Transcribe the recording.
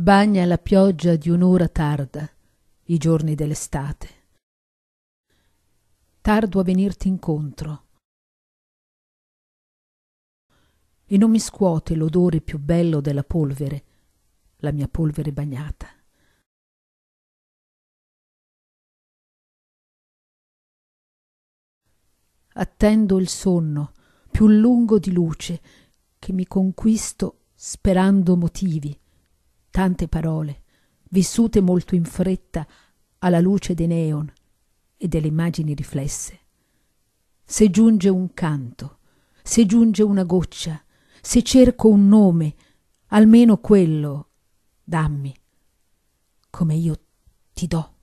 bagna la pioggia di un'ora tarda, i giorni dell'estate. Tardo a venirti incontro. E non mi scuote l'odore più bello della polvere, la mia polvere bagnata. Attendo il sonno più lungo di luce che mi conquisto sperando motivi tante parole, vissute molto in fretta alla luce dei neon e delle immagini riflesse. Se giunge un canto, se giunge una goccia, se cerco un nome, almeno quello, dammi, come io ti do.